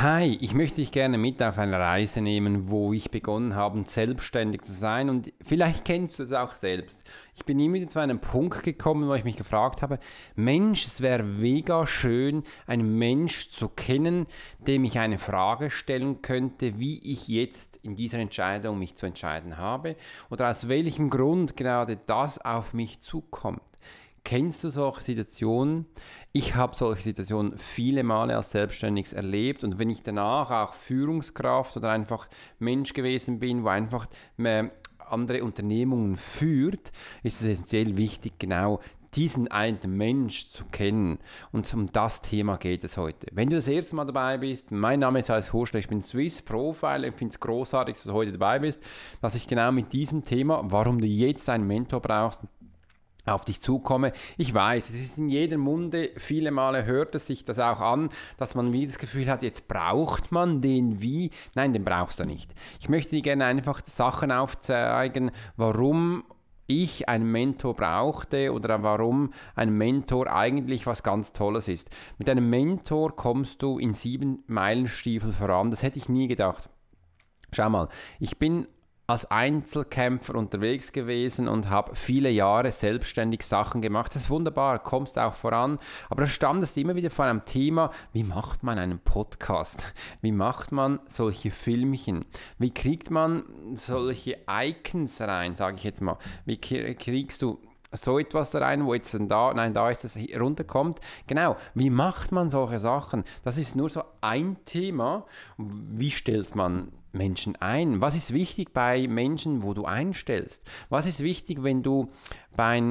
Hi, ich möchte dich gerne mit auf eine Reise nehmen, wo ich begonnen habe, selbstständig zu sein. Und vielleicht kennst du es auch selbst. Ich bin immer wieder zu einem Punkt gekommen, wo ich mich gefragt habe, Mensch, es wäre mega schön, einen Mensch zu kennen, dem ich eine Frage stellen könnte, wie ich jetzt in dieser Entscheidung mich zu entscheiden habe oder aus welchem Grund gerade das auf mich zukommt. Kennst du solche Situationen? Ich habe solche Situationen viele Male als Selbstständiges erlebt und wenn ich danach auch Führungskraft oder einfach Mensch gewesen bin, wo einfach ähm, andere Unternehmungen führt, ist es essentiell wichtig, genau diesen einen Mensch zu kennen. Und um das Thema geht es heute. Wenn du das erste Mal dabei bist, mein Name ist Alex Horschler, ich bin Swiss Profiler. Ich finde es großartig, dass du heute dabei bist, dass ich genau mit diesem Thema, warum du jetzt einen Mentor brauchst, auf dich zukomme. Ich weiß, es ist in jedem Munde, viele Male hört es sich das auch an, dass man wie das Gefühl hat, jetzt braucht man den wie. Nein, den brauchst du nicht. Ich möchte dir gerne einfach Sachen aufzeigen, warum ich einen Mentor brauchte oder warum ein Mentor eigentlich was ganz Tolles ist. Mit einem Mentor kommst du in sieben Meilenstiefel voran. Das hätte ich nie gedacht. Schau mal, ich bin als Einzelkämpfer unterwegs gewesen und habe viele Jahre selbstständig Sachen gemacht. Das ist wunderbar, kommst auch voran. Aber da standest immer wieder vor einem Thema, wie macht man einen Podcast? Wie macht man solche Filmchen? Wie kriegt man solche Icons rein, sage ich jetzt mal? Wie kriegst du so etwas rein, wo jetzt da, nein, da ist es runterkommt. Genau, wie macht man solche Sachen? Das ist nur so ein Thema. Wie stellt man Menschen ein? Was ist wichtig bei Menschen, wo du einstellst? Was ist wichtig, wenn du bei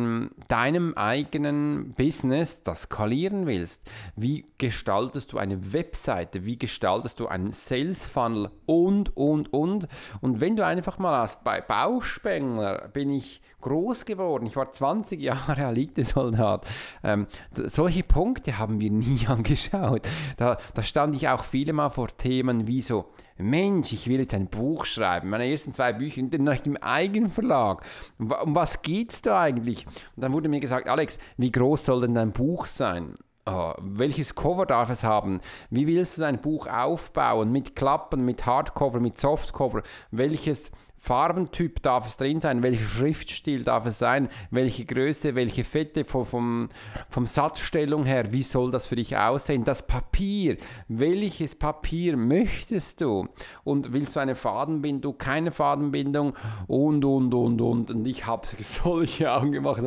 deinem eigenen Business, das skalieren willst, wie gestaltest du eine Webseite, wie gestaltest du einen Sales Funnel und, und, und. Und wenn du einfach mal hast, bei Bauspengler bin ich groß geworden, ich war 20 Jahre Elite-Soldat, ähm, solche Punkte haben wir nie angeschaut. Da, da stand ich auch viele Mal vor Themen wie so, Mensch, ich will jetzt ein Buch schreiben, meine ersten zwei Bücher, noch im eigenen Verlag. Um was geht es da eigentlich? eigentlich? Und dann wurde mir gesagt, Alex, wie groß soll denn dein Buch sein? Oh, welches Cover darf es haben? Wie willst du dein Buch aufbauen? Mit Klappen, mit Hardcover, mit Softcover? Welches Farbentyp darf es drin sein, welcher Schriftstil darf es sein, welche Größe, welche Fette vom, vom, vom Satzstellung her, wie soll das für dich aussehen? Das Papier, welches Papier möchtest du? Und willst du eine Fadenbindung, keine Fadenbindung und, und, und, und. Und ich habe solche Augen gemacht.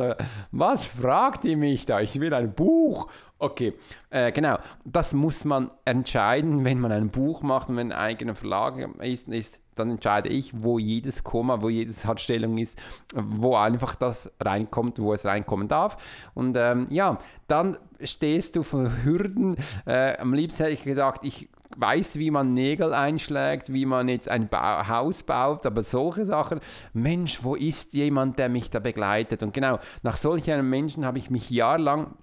Was fragt ihr mich da? Ich will ein Buch. Okay, äh, genau. Das muss man entscheiden, wenn man ein Buch macht und wenn ein eigener Verlag ist, ist dann entscheide ich, wo jedes Komma, wo jede Satzstellung ist, wo einfach das reinkommt, wo es reinkommen darf. Und ähm, ja, dann stehst du vor Hürden. Äh, am liebsten hätte ich gesagt, ich weiß, wie man Nägel einschlägt, wie man jetzt ein ba Haus baut, aber solche Sachen, Mensch, wo ist jemand, der mich da begleitet? Und genau, nach solch einem Menschen habe ich mich jahrelang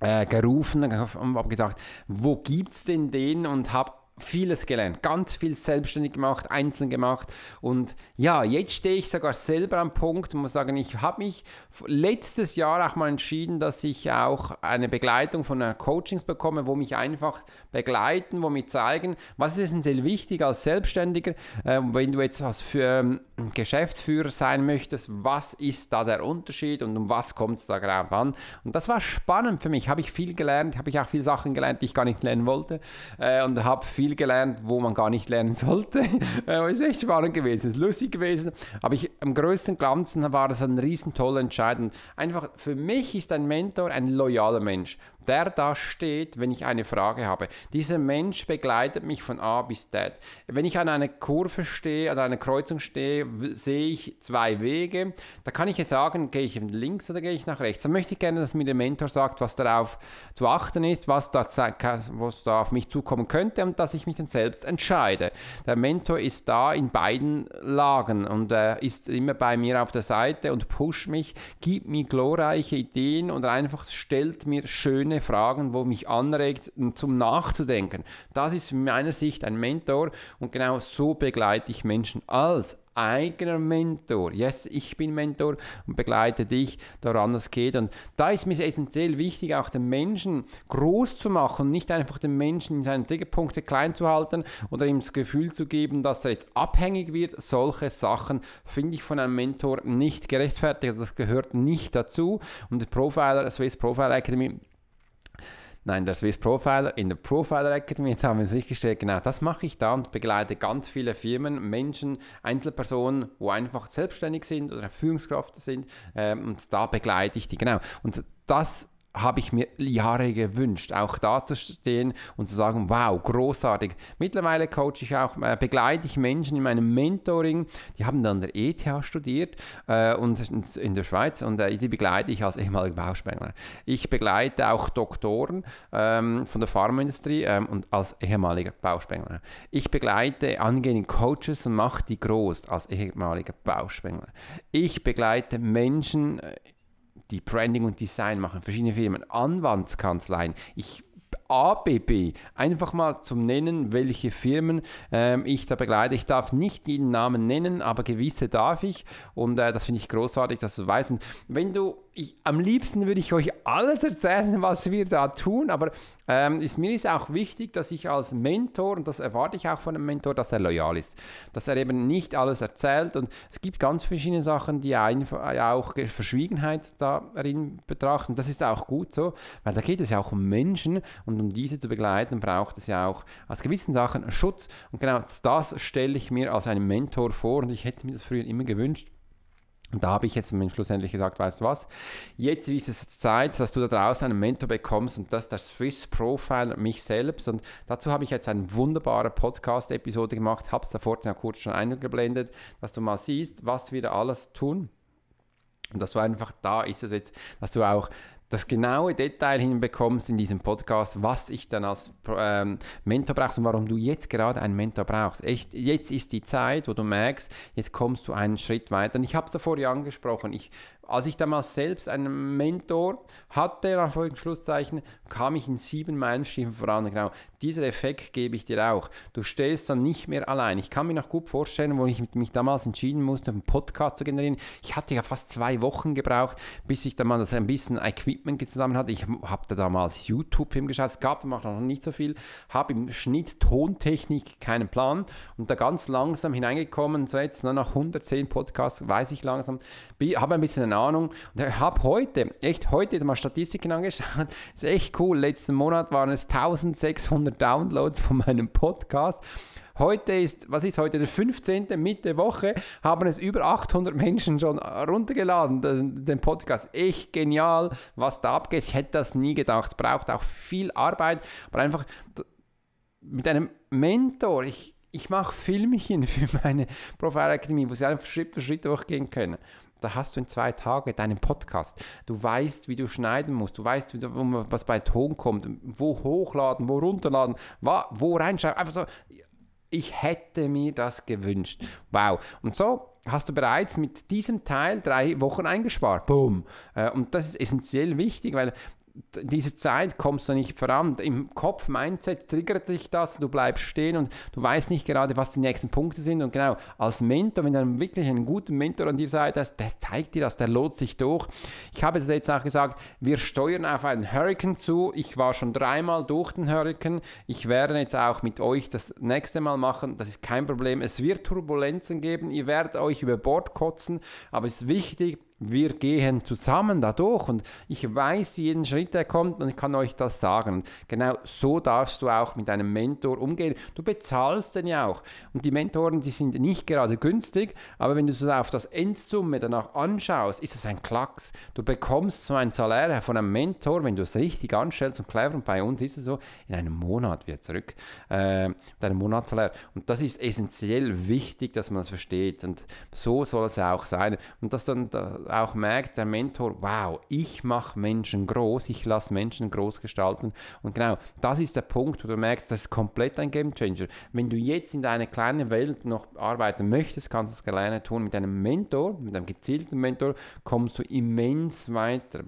äh, gerufen und habe gesagt, wo gibt es denn den? Und habe vieles gelernt, ganz viel selbstständig gemacht, einzeln gemacht und ja, jetzt stehe ich sogar selber am Punkt, muss sagen, ich habe mich letztes Jahr auch mal entschieden, dass ich auch eine Begleitung von einer Coachings bekomme, wo mich einfach begleiten, wo mich zeigen, was ist essentiell wichtig als Selbstständiger, äh, wenn du jetzt was für ähm, Geschäftsführer sein möchtest, was ist da der Unterschied und um was kommt es da gerade an und das war spannend für mich, habe ich viel gelernt, habe ich auch viele Sachen gelernt, die ich gar nicht lernen wollte äh, und habe viel viel gelernt, wo man gar nicht lernen sollte. Es äh, ist echt spannend gewesen, ist lustig gewesen. Aber ich, im größten Ganzen war das ein riesen toller Entscheid. einfach für mich ist ein Mentor ein loyaler Mensch der da steht, wenn ich eine Frage habe. Dieser Mensch begleitet mich von A bis Z. Wenn ich an einer Kurve stehe, an einer Kreuzung stehe, sehe ich zwei Wege. Da kann ich jetzt sagen, gehe ich links oder gehe ich nach rechts. Da möchte ich gerne, dass mir der Mentor sagt, was darauf zu achten ist, was da, was da auf mich zukommen könnte und dass ich mich dann selbst entscheide. Der Mentor ist da in beiden Lagen und äh, ist immer bei mir auf der Seite und pusht mich, gibt mir glorreiche Ideen und einfach stellt mir schöne offene Fragen, wo mich anregt, zum Nachzudenken. Das ist in meiner Sicht ein Mentor und genau so begleite ich Menschen als eigener Mentor. Yes, ich bin Mentor und begleite dich daran, dass es geht. Und da ist mir essentiell wichtig, auch den Menschen groß zu machen, nicht einfach den Menschen in seinen Triggerpunkte klein zu halten oder ihm das Gefühl zu geben, dass er jetzt abhängig wird. Solche Sachen finde ich von einem Mentor nicht gerechtfertigt. Das gehört nicht dazu. Und der Profiler, Swiss Profiler Academy Nein, der Swiss Profiler, in der Profiler Academy, jetzt haben wir es richtig gestellt, genau das mache ich da und begleite ganz viele Firmen, Menschen, Einzelpersonen, wo einfach selbstständig sind oder Führungskraft sind ähm, und da begleite ich die, genau. Und das habe ich mir Jahre gewünscht, auch da zu stehen und zu sagen, wow, großartig. Mittlerweile coache ich auch, äh, begleite ich Menschen in meinem Mentoring, die haben dann der ETH studiert äh, und in der Schweiz und äh, die begleite ich als ehemaliger Bauspengler. Ich begleite auch Doktoren ähm, von der Pharmaindustrie ähm, und als ehemaliger Bauspengler. Ich begleite angehende Coaches und mache die groß als ehemaliger Bauspengler. Ich begleite Menschen äh, die Branding und Design machen, verschiedene Firmen, Anwaltskanzleien. Ich ABB, einfach mal zum Nennen, welche Firmen ähm, ich da begleite. Ich darf nicht jeden Namen nennen, aber gewisse darf ich und äh, das finde ich großartig, dass du weißt. Und wenn du ich, am liebsten würde ich euch alles erzählen, was wir da tun, aber ähm, ist, mir ist auch wichtig, dass ich als Mentor, und das erwarte ich auch von einem Mentor, dass er loyal ist, dass er eben nicht alles erzählt und es gibt ganz verschiedene Sachen, die auch Verschwiegenheit darin betrachten. Das ist auch gut so, weil da geht es ja auch um Menschen und um diese zu begleiten, braucht es ja auch aus gewissen Sachen Schutz und genau das stelle ich mir als einen Mentor vor und ich hätte mir das früher immer gewünscht und da habe ich jetzt schlussendlich gesagt, weißt du was, jetzt ist es Zeit, dass du da draußen einen Mentor bekommst und das ist der Swiss Profile mich selbst. Und dazu habe ich jetzt eine wunderbare Podcast-Episode gemacht, habe es da vorhin ja kurz schon eingeblendet, dass du mal siehst, was wir da alles tun. Und dass du einfach da ist es jetzt, dass du auch das genaue Detail hinbekommst in diesem Podcast, was ich dann als ähm, Mentor brauchst und warum du jetzt gerade einen Mentor brauchst. Echt, jetzt ist die Zeit, wo du merkst, jetzt kommst du einen Schritt weiter. Und ich habe es davor ja angesprochen, ich als ich damals selbst einen Mentor hatte, nach folgendem Schlusszeichen, kam ich in sieben Meilenstiefeln voran. Genau, dieser Effekt gebe ich dir auch. Du stehst dann nicht mehr allein. Ich kann mir noch gut vorstellen, wo ich mich damals entschieden musste, einen Podcast zu generieren. Ich hatte ja fast zwei Wochen gebraucht, bis ich dann mal ein bisschen Equipment zusammen hatte. Ich habe da damals YouTube-Film geschaut. Es gab damals noch nicht so viel. Habe im Schnitt Tontechnik keinen Plan und da ganz langsam hineingekommen. So jetzt nach 110 Podcasts weiß ich langsam, habe ein bisschen einen keine Ahnung. Und ich habe heute, echt heute mal Statistiken angeschaut, ist echt cool. Letzten Monat waren es 1600 Downloads von meinem Podcast. Heute ist, was ist heute, der 15. Mitte Woche, haben es über 800 Menschen schon runtergeladen, den Podcast. Echt genial, was da abgeht. Ich hätte das nie gedacht. Braucht auch viel Arbeit, aber einfach mit einem Mentor. Ich, ich mache Filmchen für meine Profile Profilerakademie, wo sie einfach Schritt für Schritt durchgehen können da hast du in zwei Tagen deinen Podcast. Du weißt, wie du schneiden musst, du weißt, du, was bei Ton kommt, wo hochladen, wo runterladen, wo reinschreiben. Einfach so, ich hätte mir das gewünscht. Wow. Und so hast du bereits mit diesem Teil drei Wochen eingespart. Boom. Äh, und das ist essentiell wichtig, weil dieser Zeit kommst du nicht voran. Im Kopf, Mindset triggert dich das, du bleibst stehen und du weißt nicht gerade, was die nächsten Punkte sind. Und genau, als Mentor, wenn du wirklich einen guten Mentor an dir Seite hast, der zeigt dir das, der lohnt sich durch. Ich habe jetzt auch gesagt, wir steuern auf einen Hurricane zu. Ich war schon dreimal durch den Hurricane. Ich werde jetzt auch mit euch das nächste Mal machen. Das ist kein Problem. Es wird Turbulenzen geben. Ihr werdet euch über Bord kotzen. Aber es ist wichtig, wir gehen zusammen dadurch und ich weiß jeden Schritt, Schritt kommt und ich kann euch das sagen. Genau so darfst du auch mit einem Mentor umgehen. Du bezahlst den ja auch. Und die Mentoren, die sind nicht gerade günstig, aber wenn du so auf das Endsumme danach anschaust, ist es ein Klacks. Du bekommst so ein Salär von einem Mentor, wenn du es richtig anstellst und clever und bei uns ist es so, in einem Monat wieder zurück. Äh, deinem Monatssalär. Und das ist essentiell wichtig, dass man das versteht. Und so soll es ja auch sein. Und dass dann auch merkt der Mentor, wow, ich mache Menschen groß, ich lasse Menschen groß gestalten. Und genau, das ist der Punkt, wo du merkst, das ist komplett ein Gamechanger. Wenn du jetzt in deiner kleinen Welt noch arbeiten möchtest, kannst du es alleine tun. Mit einem Mentor, mit einem gezielten Mentor, kommst du immens weiter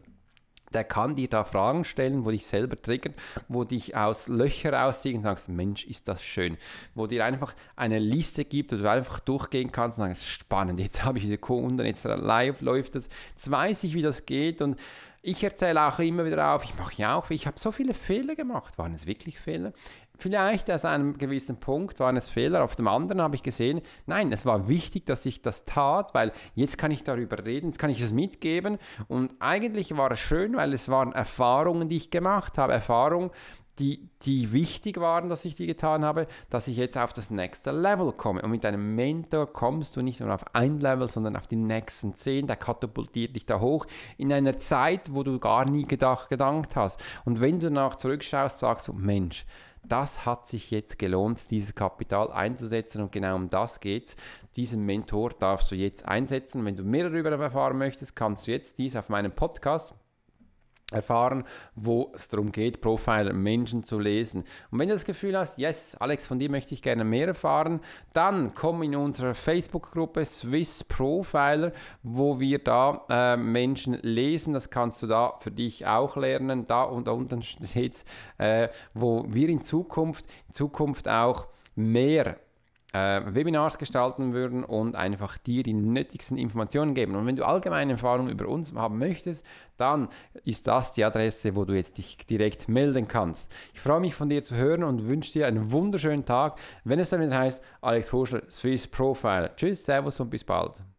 der kann dir da Fragen stellen, wo dich selber triggert, wo dich aus Löchern auszieht und sagst, Mensch, ist das schön. Wo dir einfach eine Liste gibt, wo du einfach durchgehen kannst und sagst, spannend, jetzt habe ich diese Kunden, jetzt live läuft das, jetzt weiß ich, wie das geht und ich erzähle auch immer wieder auf, ich mache ja auch, ich habe so viele Fehler gemacht. Waren es wirklich Fehler? Vielleicht aus einem gewissen Punkt waren es Fehler, auf dem anderen habe ich gesehen, nein, es war wichtig, dass ich das tat, weil jetzt kann ich darüber reden, jetzt kann ich es mitgeben. Und eigentlich war es schön, weil es waren Erfahrungen, die ich gemacht habe. Erfahrung, die, die wichtig waren, dass ich die getan habe, dass ich jetzt auf das nächste Level komme. Und mit einem Mentor kommst du nicht nur auf ein Level, sondern auf die nächsten zehn. Der katapultiert dich da hoch in einer Zeit, wo du gar nie gedacht, gedankt hast. Und wenn du danach zurückschaust, sagst du, Mensch, das hat sich jetzt gelohnt, dieses Kapital einzusetzen und genau um das geht's. Diesen Mentor darfst du jetzt einsetzen. Wenn du mehr darüber erfahren möchtest, kannst du jetzt dies auf meinem Podcast erfahren, wo es darum geht, Profiler Menschen zu lesen. Und wenn du das Gefühl hast, yes, Alex, von dir möchte ich gerne mehr erfahren, dann komm in unsere Facebook-Gruppe Swiss Profiler, wo wir da äh, Menschen lesen. Das kannst du da für dich auch lernen. Da und unten steht äh, wo wir in Zukunft, in Zukunft auch mehr äh, Webinars gestalten würden und einfach dir die nötigsten Informationen geben. Und wenn du allgemeine Erfahrungen über uns haben möchtest, dann ist das die Adresse, wo du jetzt dich direkt melden kannst. Ich freue mich von dir zu hören und wünsche dir einen wunderschönen Tag, wenn es dann wieder heißt Alex Hoschler, Swiss Profile. Tschüss, Servus und bis bald.